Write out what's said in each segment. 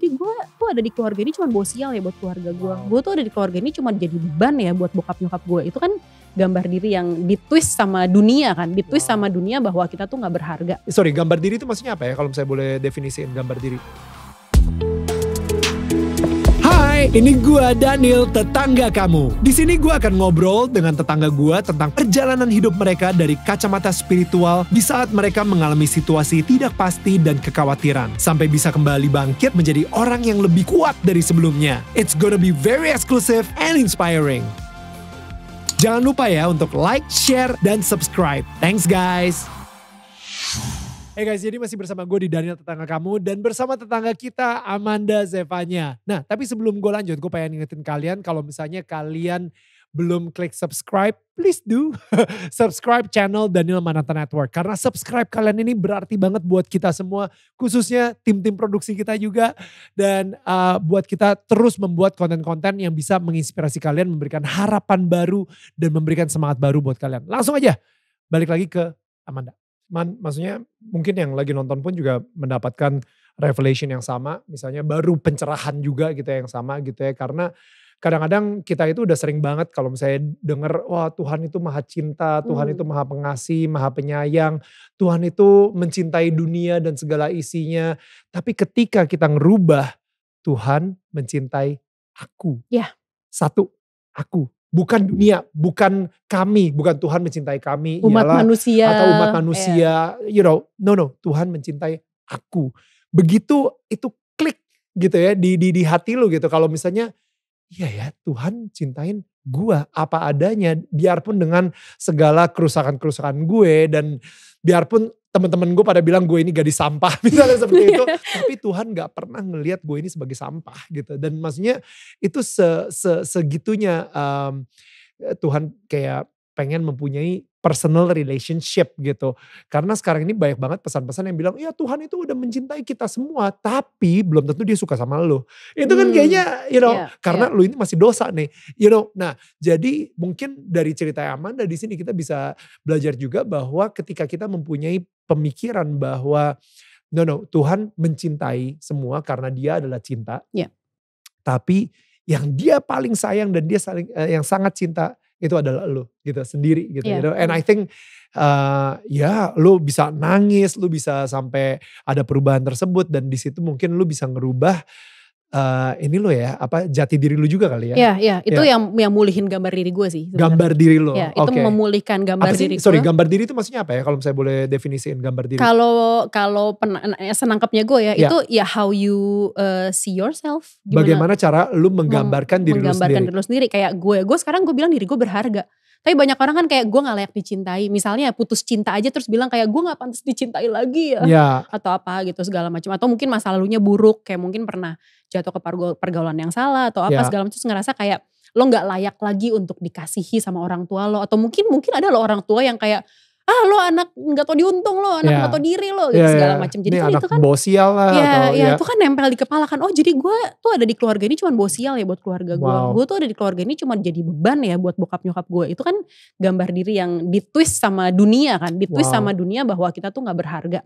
jadi gue ya, tuh ada di keluarga ini cuma bawa sial ya buat keluarga gue wow. gue tuh ada di keluarga ini cuma jadi beban ya buat bokap nyokap gue itu kan gambar diri yang ditwist sama dunia kan ditwist wow. sama dunia bahwa kita tuh gak berharga eh, sorry gambar diri itu maksudnya apa ya kalau saya boleh definisiin gambar diri Hai, ini gua Daniel, tetangga kamu. Di sini gua akan ngobrol dengan tetangga gua tentang perjalanan hidup mereka dari kacamata spiritual di saat mereka mengalami situasi tidak pasti dan kekhawatiran sampai bisa kembali bangkit menjadi orang yang lebih kuat dari sebelumnya. It's gonna be very exclusive and inspiring. Jangan lupa ya untuk like, share, dan subscribe. Thanks guys! Hey guys, jadi masih bersama gue di Daniel Tetangga Kamu dan bersama tetangga kita Amanda Zevanya. Nah, tapi sebelum gue lanjut, gue pengen ingetin kalian kalau misalnya kalian belum klik subscribe, please do subscribe channel Daniel Mananta Network. Karena subscribe kalian ini berarti banget buat kita semua, khususnya tim-tim produksi kita juga. Dan uh, buat kita terus membuat konten-konten yang bisa menginspirasi kalian, memberikan harapan baru dan memberikan semangat baru buat kalian. Langsung aja, balik lagi ke Amanda. Man, maksudnya mungkin yang lagi nonton pun juga mendapatkan revelation yang sama, misalnya baru pencerahan juga gitu ya yang sama gitu ya karena kadang-kadang kita itu udah sering banget kalau misalnya denger wah Tuhan itu maha cinta, Tuhan hmm. itu maha pengasih, maha penyayang, Tuhan itu mencintai dunia dan segala isinya. Tapi ketika kita ngerubah Tuhan mencintai aku. Ya. Satu, aku bukan dunia, bukan kami, bukan Tuhan mencintai kami, umat ialah, manusia atau umat manusia, yeah. you know, no no, Tuhan mencintai aku. Begitu itu klik gitu ya di di, di hati lu gitu. Kalau misalnya iya ya Tuhan cintain gua apa adanya, biarpun dengan segala kerusakan-kerusakan gue dan biarpun teman-teman gue pada bilang gue ini gadis sampah misalnya seperti itu iya. tapi Tuhan gak pernah ngelihat gue ini sebagai sampah gitu dan maksudnya itu se, se segitunya um, Tuhan kayak pengen mempunyai personal relationship gitu. Karena sekarang ini banyak banget pesan-pesan yang bilang, ya Tuhan itu udah mencintai kita semua, tapi belum tentu dia suka sama lo. Itu kan hmm, kayaknya, you know, yeah, karena yeah. lo ini masih dosa nih, you know. Nah, jadi mungkin dari cerita Amanda di sini kita bisa belajar juga bahwa ketika kita mempunyai pemikiran bahwa no no Tuhan mencintai semua karena dia adalah cinta. Yeah. Tapi yang dia paling sayang dan dia saling uh, yang sangat cinta itu adalah lo gitu sendiri gitu yeah. you know? and I think uh, ya yeah, lo bisa nangis lo bisa sampai ada perubahan tersebut dan di situ mungkin lo bisa ngerubah uh, ini lo ya apa jati diri lu juga kali ya? Iya, iya, itu ya. yang yang mulihin gambar diri gue sih. Sebenernya. Gambar diri lo. Ya, itu okay. memulihkan gambar apa sih, diri. Sorry, gambar diri itu maksudnya apa ya kalau saya boleh definisiin gambar diri? Kalau kalau eh, senangkapnya gue ya, ya, itu ya how you uh, see yourself. Gimana? Bagaimana cara lu menggambarkan meng diri menggambarkan lu sendiri? Menggambarkan diri lu sendiri kayak gue. Gue sekarang gue bilang diri gue berharga. Tapi banyak orang kan kayak gue gak layak dicintai. Misalnya putus cinta aja terus bilang kayak gue gak pantas dicintai lagi ya. ya. Atau apa gitu segala macam. Atau mungkin masa lalunya buruk kayak mungkin pernah jatuh ke pergaulan yang salah atau apa ya. segala macam. Terus ngerasa kayak lo gak layak lagi untuk dikasihi sama orang tua lo. Atau mungkin mungkin ada lo orang tua yang kayak ah lo anak nggak tau diuntung lo anak iya. nggak yeah. tau diri lo gitu yeah, segala iya. macam jadi kan itu kan bosial lah ya, atau, ya, ya itu kan nempel di kepala kan oh jadi gue tuh ada di keluarga ini cuma bosial ya buat keluarga gue wow. gue tuh ada di keluarga ini cuma jadi beban ya buat bokap nyokap gue itu kan gambar diri yang ditwist sama dunia kan ditwist wow. sama dunia bahwa kita tuh nggak berharga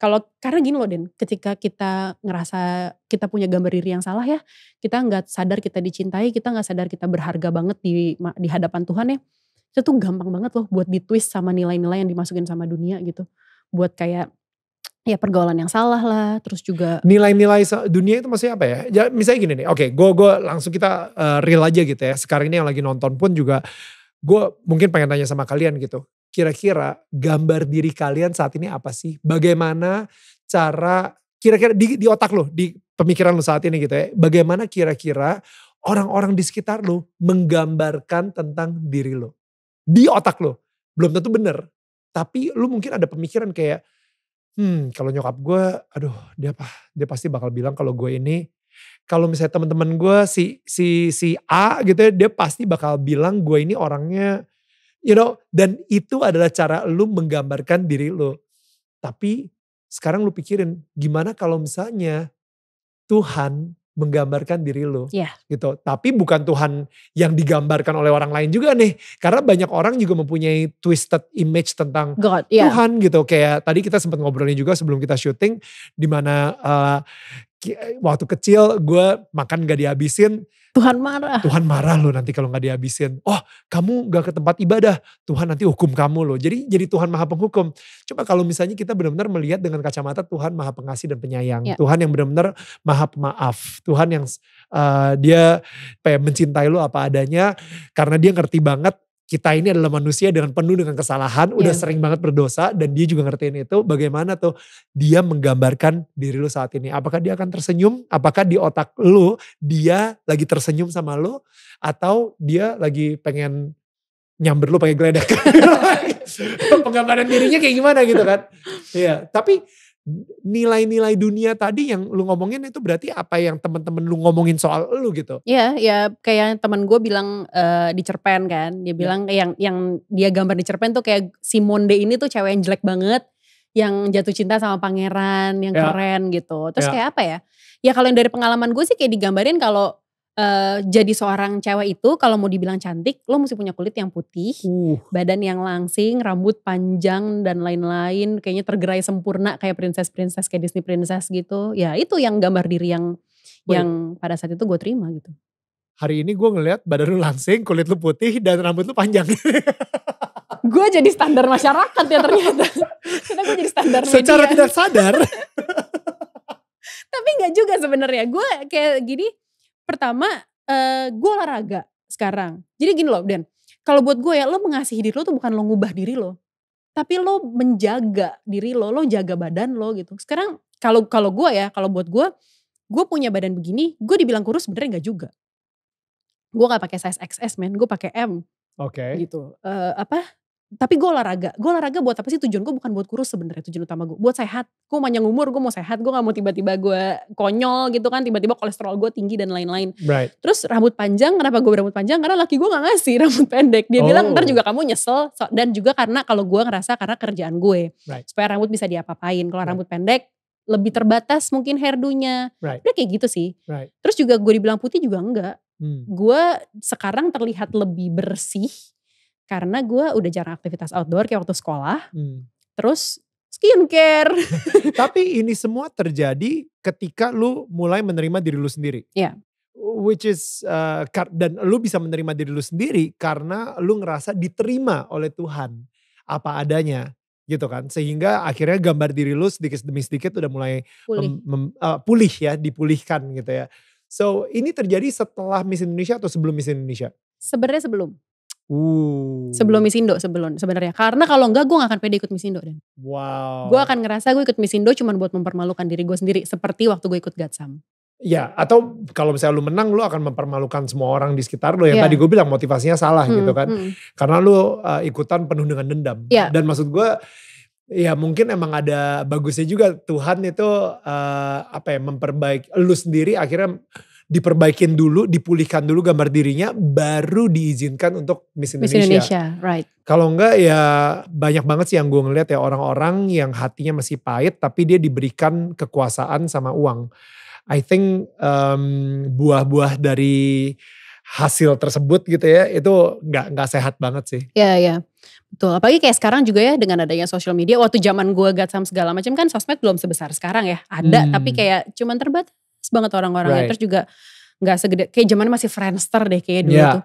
kalau karena gini loh Den, ketika kita ngerasa kita punya gambar diri yang salah ya, kita nggak sadar kita dicintai, kita nggak sadar kita berharga banget di di hadapan Tuhan ya itu tuh gampang banget loh buat ditwist sama nilai-nilai yang dimasukin sama dunia gitu buat kayak ya pergaulan yang salah lah terus juga nilai-nilai dunia itu maksudnya apa ya, misalnya gini nih oke okay, gue gue langsung kita uh, real aja gitu ya sekarang ini yang lagi nonton pun juga gue mungkin pengen tanya sama kalian gitu kira-kira gambar diri kalian saat ini apa sih bagaimana cara kira-kira di, di otak lo di pemikiran lo saat ini gitu ya bagaimana kira-kira orang-orang di sekitar lo menggambarkan tentang diri lo di otak lo. Belum tentu bener. Tapi lu mungkin ada pemikiran kayak, hmm kalau nyokap gue, aduh dia apa? Dia pasti bakal bilang kalau gue ini, kalau misalnya teman-teman gue si si si A gitu ya, dia pasti bakal bilang gue ini orangnya, you know, dan itu adalah cara lu menggambarkan diri lu. Tapi sekarang lu pikirin gimana kalau misalnya Tuhan menggambarkan diri lo yeah. gitu tapi bukan Tuhan yang digambarkan oleh orang lain juga nih karena banyak orang juga mempunyai twisted image tentang God, yeah. Tuhan gitu kayak tadi kita sempat ngobrolnya juga sebelum kita syuting dimana uh, eh, waktu kecil gue makan gak dihabisin. Tuhan marah. Tuhan marah loh nanti kalau gak dihabisin. Oh kamu gak ke tempat ibadah. Tuhan nanti hukum kamu loh. Jadi jadi Tuhan maha penghukum. Coba kalau misalnya kita benar-benar melihat dengan kacamata Tuhan maha pengasih dan penyayang. Ya. Tuhan yang benar-benar maha pemaaf. Tuhan yang uh, dia apa mencintai lo apa adanya. Karena dia ngerti banget kita ini adalah manusia dengan penuh dengan kesalahan, yeah. udah iya. sering banget berdosa dan dia juga ngertiin itu bagaimana tuh dia menggambarkan diri lu saat ini. Apakah dia akan tersenyum? Apakah di otak lu dia lagi tersenyum sama lu atau dia lagi pengen nyamber lu pakai geledek? Penggambaran dirinya kayak gimana gitu kan? Iya, tapi nilai-nilai dunia tadi yang lu ngomongin itu berarti apa yang temen-temen lu ngomongin soal lu gitu? Iya, yeah, ya yeah, kayak teman gue bilang uh, di cerpen kan, dia iya. bilang yeah. yang yang dia gambar di cerpen tuh kayak si Monde ini tuh cewek yang jelek banget, yang jatuh cinta sama pangeran, yang yeah. keren gitu. Terus yeah. kayak apa ya? Ya kalau yang dari pengalaman gue sih kayak digambarin kalau Eh, jadi seorang cewek itu kalau mau dibilang cantik, lo mesti punya kulit yang putih, uh. badan yang langsing, rambut panjang dan lain-lain, kayaknya tergerai sempurna kayak princess-princess kayak Disney princess gitu. Ya itu yang gambar diri yang Boleh. yang pada saat itu gue terima gitu. Hari ini gue ngeliat badan lu langsing, kulit lu putih dan rambut lu panjang. gue jadi standar masyarakat ya ternyata. Karena gue jadi standar media. Secara tidak sadar. Tapi nggak juga sebenarnya. Gue kayak gini pertama uh, eh, gue olahraga sekarang. Jadi gini loh Dan, kalau buat gue ya lo mengasihi diri lo tuh bukan lo ngubah diri lo. Tapi lo menjaga diri lo, lo jaga badan lo gitu. Sekarang kalau kalau gue ya, kalau buat gue, gue punya badan begini, gue dibilang kurus sebenarnya nggak juga. Gue nggak pakai size XS men, gue pakai M. Oke. Okay. Gitu. Uh, apa? tapi gue olahraga gue olahraga buat apa sih tujuan gue bukan buat kurus sebenarnya tujuan utama gue buat sehat gue panjang umur gue mau sehat gue gak mau tiba-tiba gue konyol gitu kan tiba-tiba kolesterol gue tinggi dan lain-lain right. terus rambut panjang kenapa gue rambut panjang karena laki gue gak ngasih rambut pendek dia oh. bilang ntar oh. juga kamu nyesel dan juga karena kalau gue ngerasa karena kerjaan gue right. supaya rambut bisa diapa-apain kalau right. rambut pendek lebih terbatas mungkin herdunya right. udah kayak gitu sih right. terus juga gue dibilang putih juga enggak hmm. gue sekarang terlihat lebih bersih karena gue udah jarang aktivitas outdoor kayak waktu sekolah. Hmm. Terus skincare. Tapi ini semua terjadi ketika lu mulai menerima diri lu sendiri. Iya. Yeah. Which is uh, dan lu bisa menerima diri lu sendiri karena lu ngerasa diterima oleh Tuhan apa adanya gitu kan sehingga akhirnya gambar diri lu sedikit demi sedikit udah mulai pulih, mem, mem, uh, pulih ya dipulihkan gitu ya so ini terjadi setelah Miss Indonesia atau sebelum Miss Indonesia sebenarnya sebelum Uh. Sebelum Misindo sebelum sebenarnya. Karena kalau enggak gue gak akan pede ikut Misindo dan. Wow. Gue akan ngerasa gue ikut Misindo cuma buat mempermalukan diri gue sendiri seperti waktu gue ikut Gatsam. Ya, atau kalau misalnya lu menang lu akan mempermalukan semua orang di sekitar lu yang yeah. tadi gue bilang motivasinya salah hmm, gitu kan. Hmm. Karena lu uh, ikutan penuh dengan dendam. Yeah. Dan maksud gue ya mungkin emang ada bagusnya juga Tuhan itu uh, apa ya memperbaiki lu sendiri akhirnya diperbaikin dulu, dipulihkan dulu gambar dirinya, baru diizinkan untuk Miss Indonesia. Miss Indonesia, right. Kalau enggak ya banyak banget sih yang gue ngeliat ya orang-orang yang hatinya masih pahit, tapi dia diberikan kekuasaan sama uang. I think buah buah-buah dari hasil tersebut gitu ya itu nggak nggak sehat banget sih. Iya yeah, iya. Yeah. Betul, apalagi kayak sekarang juga ya dengan adanya social media. Waktu zaman gue gatsam segala macam kan sosmed belum sebesar sekarang ya. Ada hmm. tapi kayak cuman terbatas banget orang-orangnya. Right. Terus juga nggak segede kayak zaman masih Friendster deh kayak dulu yeah. tuh.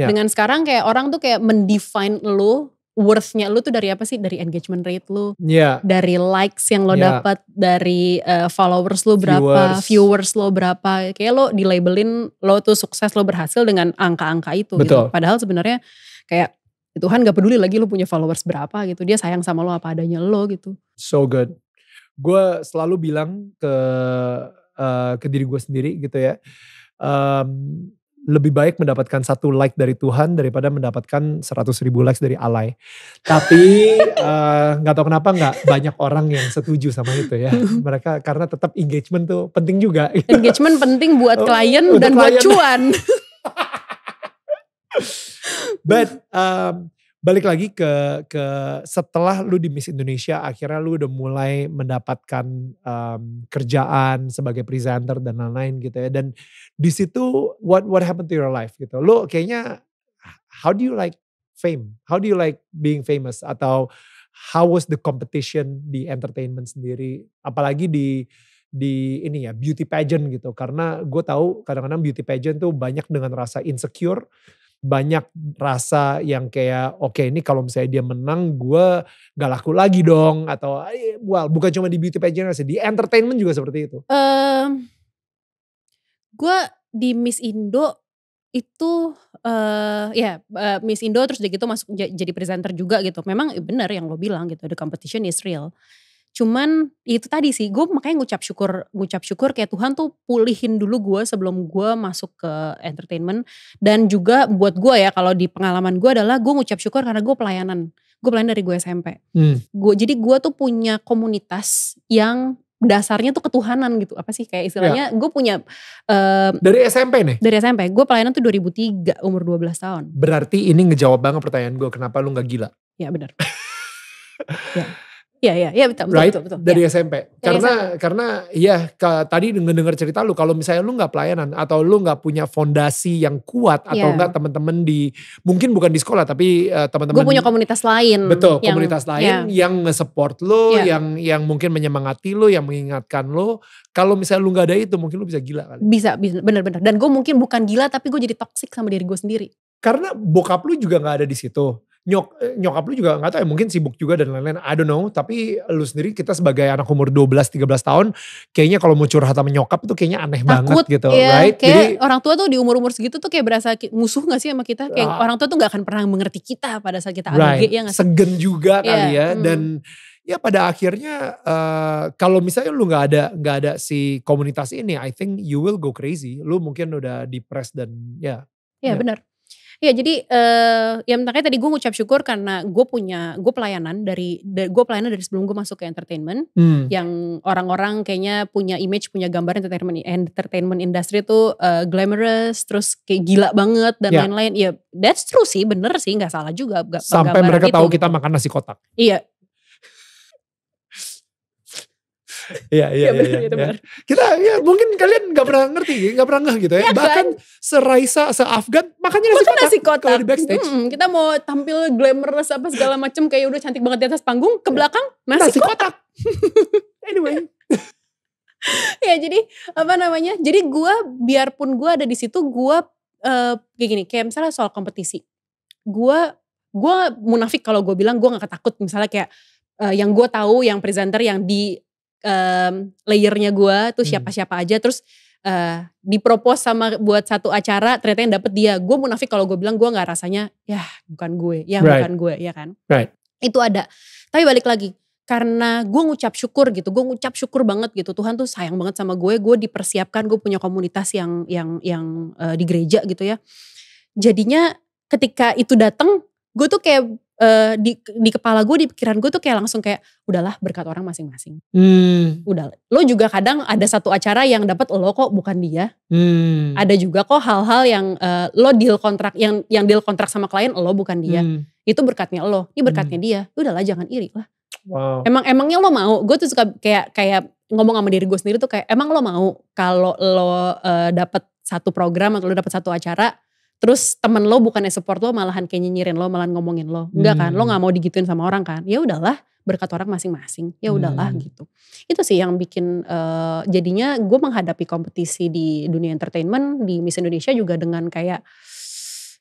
Yeah. Dengan sekarang kayak orang tuh kayak mendefine lu worthnya lu tuh dari apa sih? Dari engagement rate lu, yeah. dari likes yang lo yeah. dapat, dari uh, followers lu berapa, viewers. viewers lo berapa. Kayak lo di labelin lo tuh sukses, lo berhasil dengan angka-angka itu. Gitu. Padahal sebenarnya kayak ya Tuhan gak peduli lagi lu punya followers berapa gitu. Dia sayang sama lo apa adanya lo gitu. So good. Gue selalu bilang ke uh, ke diri gue sendiri gitu ya. Um, lebih baik mendapatkan satu like dari Tuhan daripada mendapatkan seratus ribu likes dari alay. Tapi eh, nggak uh, tahu kenapa nggak banyak orang yang setuju sama itu ya. Mereka karena tetap engagement tuh penting juga. Engagement penting buat oh, klien dan buat cuan. But um, balik lagi ke ke setelah lu di Miss Indonesia akhirnya lu udah mulai mendapatkan um, kerjaan sebagai presenter dan lain-lain gitu ya dan di situ what what happened to your life gitu lu kayaknya how do you like fame how do you like being famous atau how was the competition di entertainment sendiri apalagi di di ini ya beauty pageant gitu karena gue tahu kadang-kadang beauty pageant tuh banyak dengan rasa insecure banyak rasa yang kayak oke okay, ini kalau misalnya dia menang gue gak laku lagi dong atau well bukan cuma di beauty pageant di entertainment juga seperti itu. Um, mmm, gue di Miss Indo itu uh, ya yeah, uh, Miss Indo terus udah gitu masuk jadi presenter juga gitu. Memang eh, bener yang lo bilang gitu the competition is real cuman itu tadi sih gue makanya ngucap syukur ngucap syukur kayak Tuhan tuh pulihin dulu gue sebelum gue masuk ke entertainment dan juga buat gue ya kalau di pengalaman gue adalah gue ngucap syukur karena gue pelayanan gue pelayan dari gue SMP hmm. gue jadi gue tuh punya komunitas yang dasarnya tuh ketuhanan gitu apa sih kayak istilahnya ya. gue punya uh, dari SMP nih dari SMP gue pelayanan tuh 2003 umur 12 tahun berarti ini ngejawab banget pertanyaan gue kenapa lu nggak gila ya benar ya Iya iya iya betul, betul right? betul betul. betul. Dari ya. SMP. Iya, iya, karena SMP. karena ya ke, tadi dengar-dengar cerita lu kalau misalnya lu gak pelayanan atau lu gak punya fondasi yang kuat atau yeah. enggak temen teman di mungkin bukan di sekolah tapi uh, eh, teman-teman Gue punya komunitas lain. Betul, yang, komunitas iya. lain ya. yang nge-support lu, ya. yang yang mungkin menyemangati lu, yang mengingatkan lu. Kalau misalnya lu gak ada itu mungkin lu bisa gila kali. Bisa, bisa bener-bener. Dan gue mungkin bukan gila tapi gue jadi toxic sama diri gue sendiri. Karena bokap lu juga gak ada di situ nyok nyokap lu juga gak tau ya mungkin sibuk juga dan lain-lain I don't know tapi lu sendiri kita sebagai anak umur 12 13 tahun kayaknya kalau mau curhat sama nyokap tuh kayaknya aneh Takut, banget gitu iya. right kayak Jadi, orang tua tuh di umur-umur segitu tuh kayak berasa musuh gak sih sama kita kayak uh, orang tua tuh gak akan pernah mengerti kita pada saat kita right, ABG ya Segen juga yeah, kali ya hmm. dan ya pada akhirnya uh, kalau misalnya lu nggak ada nggak ada si komunitas ini I think you will go crazy lu mungkin udah depressed dan ya yeah, Ya yeah, yeah. benar iya jadi uh, ya makanya tadi gue ngucap syukur karena gue punya gue pelayanan dari gue pelayanan dari sebelum gue masuk ke entertainment hmm. yang orang-orang kayaknya punya image punya gambar entertainment entertainment industry itu uh, eh, glamorous terus kayak gila banget dan ya. lain-lain. Yeah. Ya yeah, that's true sih bener sih nggak salah juga. Gak, Sampai mereka itu. tahu kita makan nasi kotak. Iya Iya iya iya. iya, iya, iya kita ya mungkin kalian nggak pernah ngerti, nggak pernah ngeh gitu ya. ya Bahkan kan? seraisa seafgan makanya nasi kotak. Nasi kotak. Kalau di backstage. Hmm, kita mau tampil glamorous apa segala macem kayak udah cantik banget di atas panggung, ke belakang nasi, nasi kotak. kotak. anyway. ya jadi apa namanya? Jadi gue biarpun gue ada di situ, gue uh, kayak gini, kayak misalnya soal kompetisi. Gue gue munafik kalau gue bilang gue gak ketakut misalnya kayak uh, yang gue tahu yang presenter yang di um, layernya gue tuh hmm. siapa-siapa aja terus uh, eh, dipropos sama buat satu acara ternyata yang dapet dia gue munafik kalau gue bilang gue nggak rasanya ya bukan gue ya right. bukan gue ya kan right. itu ada tapi balik lagi karena gue ngucap syukur gitu gue ngucap syukur banget gitu Tuhan tuh sayang banget sama gue gue dipersiapkan gue punya komunitas yang yang yang uh, di gereja gitu ya jadinya ketika itu datang gue tuh kayak uh, di di kepala gue di pikiran gue tuh kayak langsung kayak udahlah berkat orang masing-masing hmm. udah lo juga kadang ada satu acara yang dapat lo kok bukan dia hmm. ada juga kok hal-hal yang uh, lo deal kontrak yang yang deal kontrak sama klien lo bukan dia hmm. itu berkatnya lo ini berkatnya hmm. dia udahlah jangan iri lah wow. emang emangnya lo mau gue tuh suka kayak kayak ngomong sama diri gue sendiri tuh kayak emang lo mau kalau lo uh, eh, dapat satu program atau lo dapat satu acara terus temen lo bukannya support lo malahan kayak nyinyirin lo malahan ngomongin lo enggak kan lo hmm. nggak mau digituin sama orang kan ya udahlah berkat orang masing-masing ya hmm. udahlah hmm. gitu itu sih yang bikin uh, jadinya gue menghadapi kompetisi di dunia entertainment di Miss Indonesia juga dengan kayak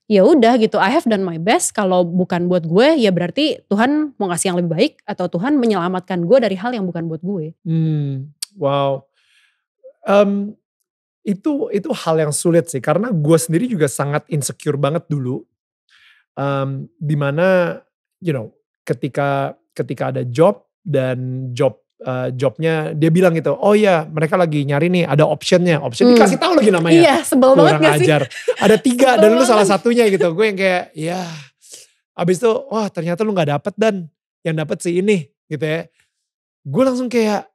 ya udah gitu I have done my best kalau bukan buat gue ya berarti Tuhan mau ngasih yang lebih baik atau Tuhan menyelamatkan gue dari hal yang bukan buat gue hmm. wow um, itu itu hal yang sulit sih karena gue sendiri juga sangat insecure banget dulu um, mmm, dimana you know ketika ketika ada job dan job uh, jobnya dia bilang gitu oh ya mereka lagi nyari nih ada optionnya option hmm. dikasih tahu lagi namanya iya sebel banget gak sih ada tiga dan lu salah satunya gitu gue yang kayak ya abis itu wah oh, ternyata lu nggak dapet dan yang dapet sih ini gitu ya gue langsung kayak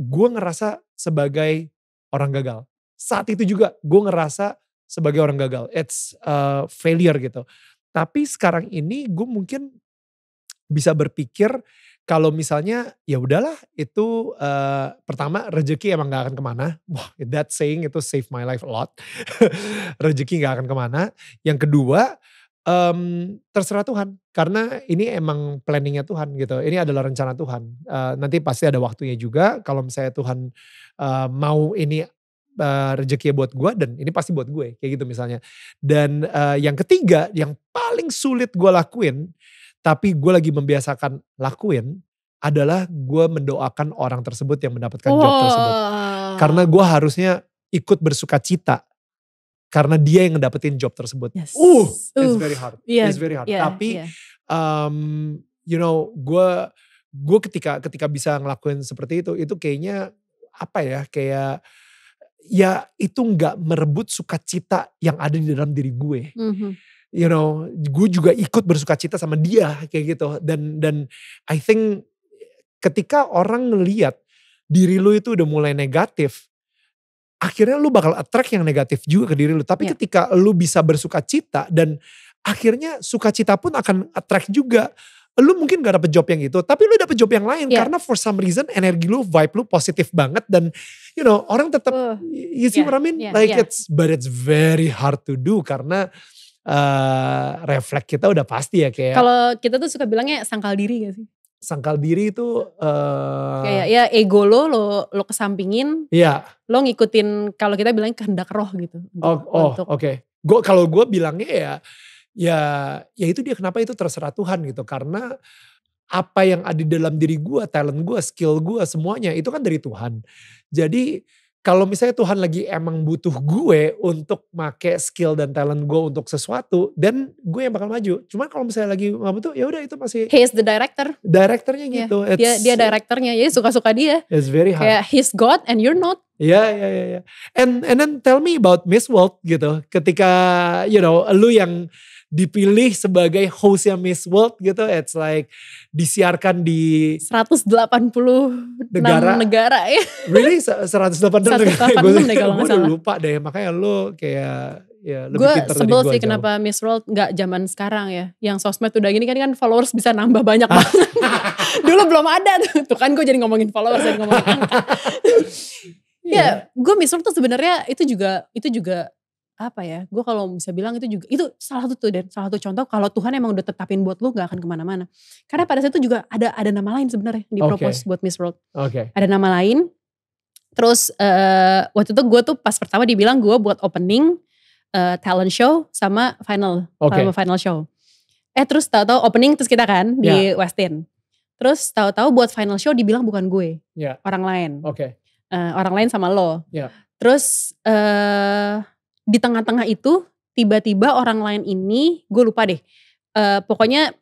gue ngerasa sebagai orang gagal saat itu juga gue ngerasa sebagai orang gagal. It's a failure gitu. Tapi sekarang ini gue mungkin bisa berpikir kalau misalnya ya udahlah itu uh, pertama rezeki emang gak akan kemana. Wah that saying itu save my life a lot. rezeki gak akan kemana. Yang kedua um, terserah Tuhan karena ini emang planningnya Tuhan gitu. Ini adalah rencana Tuhan. Uh, nanti pasti ada waktunya juga kalau misalnya Tuhan uh, mau ini uh, buat gue dan ini pasti buat gue kayak gitu misalnya. Dan uh, yang ketiga yang paling sulit gue lakuin tapi gue lagi membiasakan lakuin adalah gue mendoakan orang tersebut yang mendapatkan wow. job tersebut. Karena gue harusnya ikut bersuka cita karena dia yang ngedapetin job tersebut. Yes. Uh, it's very hard. Yeah, it's very hard. Yeah, tapi yeah. Um, you know gue gue ketika ketika bisa ngelakuin seperti itu itu kayaknya apa ya kayak ya itu nggak merebut sukacita yang ada di dalam diri gue. Mm -hmm. You know, gue juga ikut bersukacita sama dia kayak gitu. Dan dan I think ketika orang ngeliat diri lu itu udah mulai negatif, akhirnya lu bakal attract yang negatif juga ke diri lu. Tapi yeah. ketika lu bisa bersukacita dan akhirnya sukacita pun akan attract juga lu mungkin gak dapet job yang itu, tapi lu dapet job yang lain yeah. karena for some reason energi lu, vibe lu positif banget dan you know orang tetap uh, you see yeah, what I mean? Yeah, like yeah. it's but it's very hard to do karena uh, refleks kita udah pasti ya kayak. Kalau kita tuh suka bilangnya sangkal diri gak sih? Sangkal diri itu uh, kayak ya ego lo lo lo kesampingin. ya Yeah. Lo ngikutin kalau kita bilang kehendak roh gitu. Oh, oh oke. Okay. Gue kalau gue bilangnya ya ya ya itu dia kenapa itu terserah Tuhan gitu karena apa yang ada di dalam diri gue talent gue skill gue semuanya itu kan dari Tuhan jadi kalau misalnya Tuhan lagi emang butuh gue untuk make skill dan talent gue untuk sesuatu, dan gue yang bakal maju. Cuma kalau misalnya lagi nggak butuh, ya udah itu masih. He is the director. Direkturnya iya, gitu. It's, dia dia direkturnya, jadi suka-suka dia. It's very hard. Kayak he's God and you're not. Ya, ya, ya, ya. And and then tell me about Miss World gitu. Ketika you know, lu yang dipilih sebagai hostnya Miss World gitu. It's like disiarkan di 186 negara. negara ya. Really? 186, 186 negara. Gue udah lupa deh. Makanya lo kayak ya lebih sebel sih kenapa Miss World nggak zaman sekarang ya yang sosmed udah gini kan kan followers bisa nambah banyak banget dulu belum ada tuh, tuh kan gue jadi ngomongin followers jadi ngomongin angka iya. ya yeah. gue Miss World tuh sebenarnya itu juga itu juga apa ya gue kalau bisa bilang itu juga itu salah satu tuh dan salah satu contoh kalau Tuhan emang udah tetapin buat lu gak akan kemana-mana karena hmm. pada saat itu juga ada ada nama lain sebenarnya di propose okay. buat Miss World okay. ada nama lain terus uh, waktu itu gue tuh pas pertama dibilang gue buat opening uh, talent show sama final okay. sama final show eh terus tahu-tahu opening terus kita kan yeah. di ya. Westin terus tahu-tahu buat final show dibilang bukan gue yeah. orang lain okay. uh, eh, orang lain sama lo yeah. terus uh, di tengah-tengah itu tiba-tiba orang lain ini gue lupa deh uh, pokoknya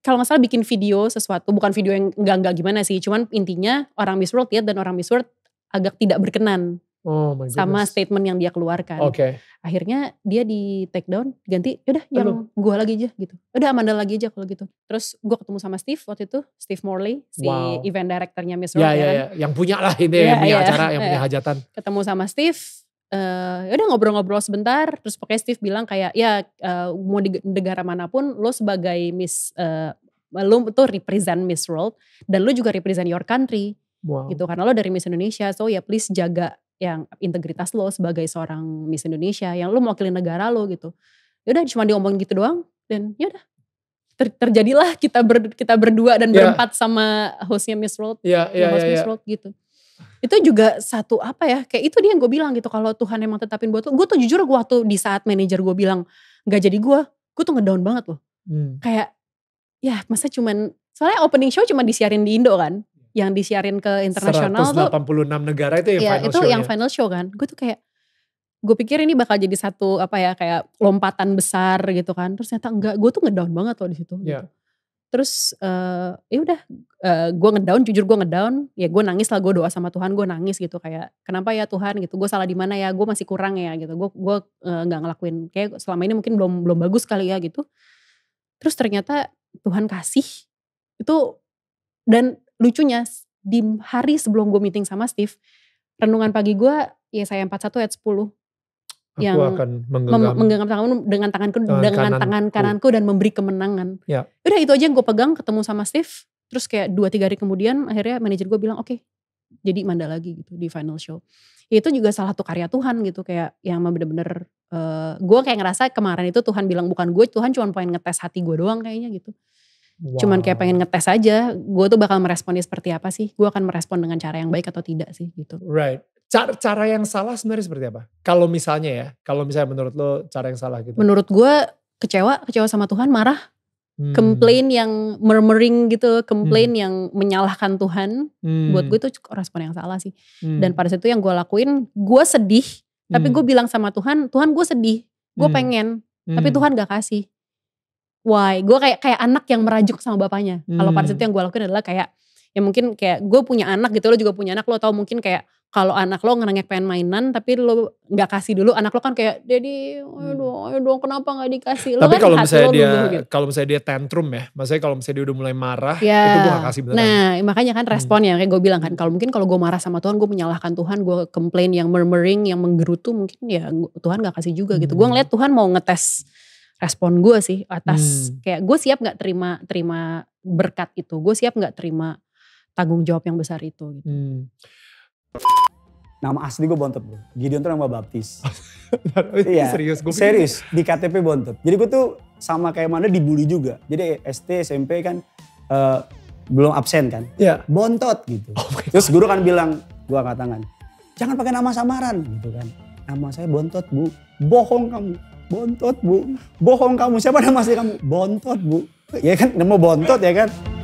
kalau nggak salah bikin video sesuatu bukan video yang enggak enggak gimana sih cuman intinya orang Miss World lihat dan orang Miss World agak tidak berkenan oh my sama statement yang dia keluarkan okay. akhirnya dia di take down ganti yaudah yang gue lagi aja gitu udah Amanda lagi aja kalau gitu terus gue ketemu sama Steve waktu itu Steve Morley si wow. event directornya Miss ya, World ya, ya, kan? ya. yang punya lah ini iya, ya, yang punya ya. acara yang punya hajatan ketemu sama Steve uh, udah ngobrol-ngobrol sebentar terus pakai Steve bilang kayak ya uh, mau di negara manapun lo sebagai Miss uh, lo tuh represent Miss World dan lo juga represent your country wow. gitu karena lo dari Miss Indonesia so ya please jaga yang integritas lo sebagai seorang Miss Indonesia yang lo mewakili negara lo gitu ya udah cuma diomongin gitu doang dan yaudah ter terjadilah kita ber kita berdua dan yeah. berempat sama hostnya Miss World yeah, yeah, ya, host yeah, Miss ya. World gitu itu juga satu apa ya kayak itu dia yang gue bilang gitu kalau Tuhan emang tetapin buat tuh gue tuh jujur gue waktu di saat manajer gue bilang nggak jadi gue gue tuh ngedown banget loh hmm. kayak ya masa cuman soalnya opening show cuma disiarin di Indo kan yang disiarin ke internasional tuh 186 negara itu yang ya, final itu show yang final show kan gue tuh kayak gue pikir ini bakal jadi satu apa ya kayak lompatan besar gitu kan terus ternyata enggak gue tuh ngedown banget loh di situ yeah. gitu terus uh, ya udah uh, eh, gue ngedown jujur gue ngedown ya gue nangis lah gue doa sama Tuhan gue nangis gitu kayak kenapa ya Tuhan gitu gue salah di mana ya gue masih kurang ya gitu gue gue uh, ngelakuin kayak selama ini mungkin belum belum bagus kali ya gitu terus ternyata Tuhan kasih itu dan lucunya di hari sebelum gue meeting sama Steve renungan pagi gue ya saya empat satu ayat sepuluh Aku yang akan menggenggam, menggenggam tanganmu dengan tanganku tangan dengan kanan tangan kananku dan memberi kemenangan. Ya. Udah itu aja yang gue pegang ketemu sama Steve. Terus kayak dua tiga hari kemudian akhirnya manajer gue bilang oke okay, jadi manda lagi gitu di final show. Ya, itu juga salah satu karya Tuhan gitu kayak yang bener-bener uh, eh, gue kayak ngerasa kemarin itu Tuhan bilang bukan gue Tuhan cuma pengen ngetes hati gue doang kayaknya gitu. Wow. Cuman kayak pengen ngetes aja, gue tuh bakal meresponnya seperti apa sih? Gue akan merespon dengan cara yang baik atau tidak sih gitu. Right cara, cara yang salah sebenarnya seperti apa? Kalau misalnya ya, kalau misalnya menurut lo cara yang salah gitu. Menurut gue kecewa, kecewa sama Tuhan, marah. Hmm. Complain yang murmuring gitu, complain hmm. yang menyalahkan Tuhan. Hmm. Buat gue itu respon yang salah sih. Hmm. Dan pada saat itu yang gue lakuin, gue sedih. Hmm. Tapi gue bilang sama Tuhan, Tuhan gue sedih, gue hmm. pengen. Hmm. Tapi Tuhan gak kasih. Why? Gue kayak kayak anak yang merajuk sama bapaknya. Hmm. Kalau pada saat itu hmm. yang gue lakuin adalah kayak, ya mungkin kayak gue punya anak gitu, lo juga punya anak, lo tau mungkin kayak kalau anak lo ngerengek pengen mainan tapi lo nggak kasih dulu anak lo kan kayak jadi hmm. ayo dong kenapa nggak dikasih lo tapi kan kalau misalnya dia gitu, gitu. kalau misalnya dia tantrum ya maksudnya kalau misalnya dia udah mulai marah ya. itu gue gak kasih beneran nah makanya kan responnya hmm. Ya, kayak gue bilang kan kalau mungkin kalau gue marah sama Tuhan gue menyalahkan Tuhan gue komplain yang murmuring yang menggerutu mungkin ya Tuhan gak kasih juga gitu gue hmm. ngeliat Tuhan mau ngetes respon gue sih atas hmm. kayak gue siap nggak terima terima berkat itu gue siap nggak terima tanggung jawab yang besar itu gitu. Hmm. Nama asli gue Bontot bro. Gideon tuh nama baptis. iya. Serius? Gue serius. Di KTP Bontot. Jadi gue tuh sama kayak mana dibully juga. Jadi ST, SMP kan uh, belum absen kan. Yeah. Bontot gitu. Oh Terus guru kan bilang, gue angkat tangan. Jangan pakai nama samaran gitu kan. Nama saya Bontot bu. Bohong kamu. Bontot bu. Bohong kamu. Siapa nama asli kamu? Bontot bu. Ya kan nama Bontot ya kan.